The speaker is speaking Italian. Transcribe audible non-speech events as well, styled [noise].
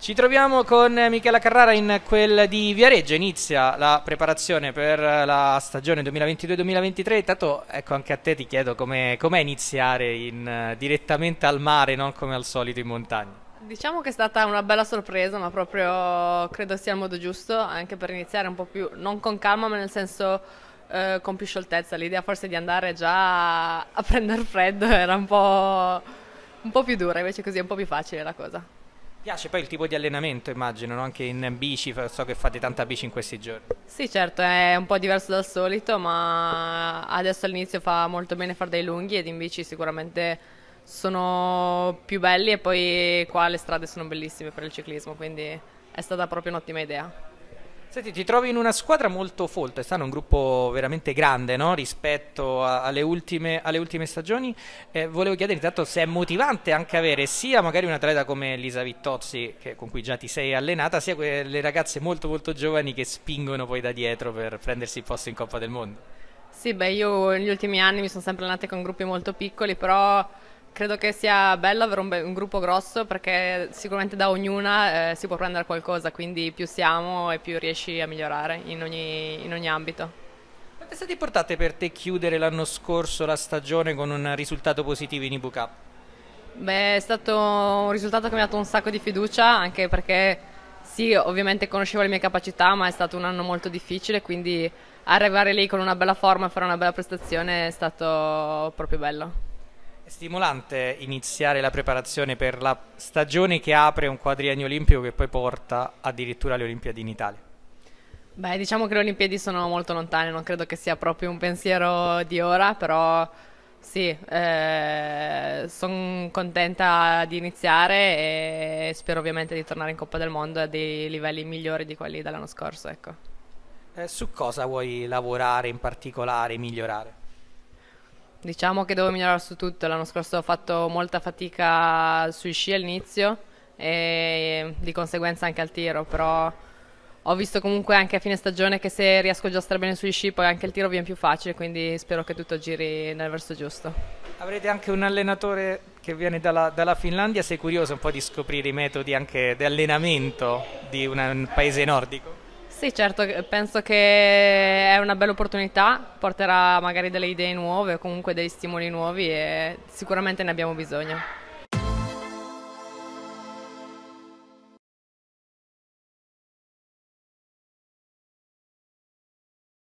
Ci troviamo con Michela Carrara in quel di Viareggio, inizia la preparazione per la stagione 2022-2023, tanto ecco anche a te ti chiedo com'è, com iniziare in, eh, direttamente al mare, non come al solito in montagna. Diciamo che è stata una bella sorpresa, ma proprio credo sia il modo giusto, anche per iniziare un po' più, non con calma, ma nel senso eh, con più scioltezza. L'idea forse di andare già a [laughs] prendere freddo era un po', un po' più dura, invece così è un po' più facile la cosa. Piace poi il tipo di allenamento, immagino, no? anche in bici, so che fate tanta bici in questi giorni. Sì, certo, è un po' diverso dal solito, ma adesso all'inizio fa molto bene fare dei lunghi ed in bici sicuramente sono più belli e poi qua le strade sono bellissime per il ciclismo, quindi è stata proprio un'ottima idea. Senti, ti trovi in una squadra molto folta, è stato un gruppo veramente grande no? rispetto a, alle, ultime, alle, ultime, stagioni. Eh, volevo chiedere intanto se è motivante anche avere sia magari un atleta come Elisa Vittozzi, che, con cui già ti sei allenata, sia quelle ragazze molto molto giovani che spingono poi da dietro per prendersi il posto in Coppa del Mondo. Sì, beh, io negli ultimi anni mi sono sempre allenata con gruppi molto piccoli, però Credo che sia bello avere un, be- un gruppo grosso perché sicuramente da ognuna eh, si può prendere qualcosa, quindi più siamo e più riesci a migliorare in ogni, in ogni ambito. Quante state portate per te chiudere l'anno scorso la stagione con un risultato positivo in IBU Beh, è stato un risultato che mi ha dato un sacco di fiducia, anche perché sì, ovviamente conoscevo le mie capacità, ma è stato un anno molto difficile, quindi arrivare lì con una bella forma e fare una bella prestazione è stato proprio bello stimolante iniziare la preparazione per la stagione che apre un quadriennio olimpico che poi porta addirittura alle Olimpiadi in Italia? Beh, diciamo che le Olimpiadi sono molto lontane, non credo che sia proprio un pensiero di ora, però sì, eh, sono contenta di iniziare e spero ovviamente di tornare in Coppa del Mondo a dei livelli migliori di quelli dell'anno scorso. Ecco. Eh, su cosa vuoi lavorare in particolare, migliorare? Diciamo che devo migliorare su tutto, l'anno scorso ho fatto molta fatica sui sci all'inizio e di conseguenza anche al tiro, però ho visto comunque anche a fine stagione che se riesco già a stare bene sui sci poi anche il tiro viene più facile, quindi spero che tutto giri nel verso giusto. Avrete anche un allenatore che viene dalla, dalla Finlandia, sei curioso un po' di scoprire i metodi anche di allenamento di un, un paese nordico? Sì, certo, eh, penso che è una bella opportunità, porterà magari delle idee nuove o comunque degli stimoli nuovi e sicuramente ne abbiamo bisogno.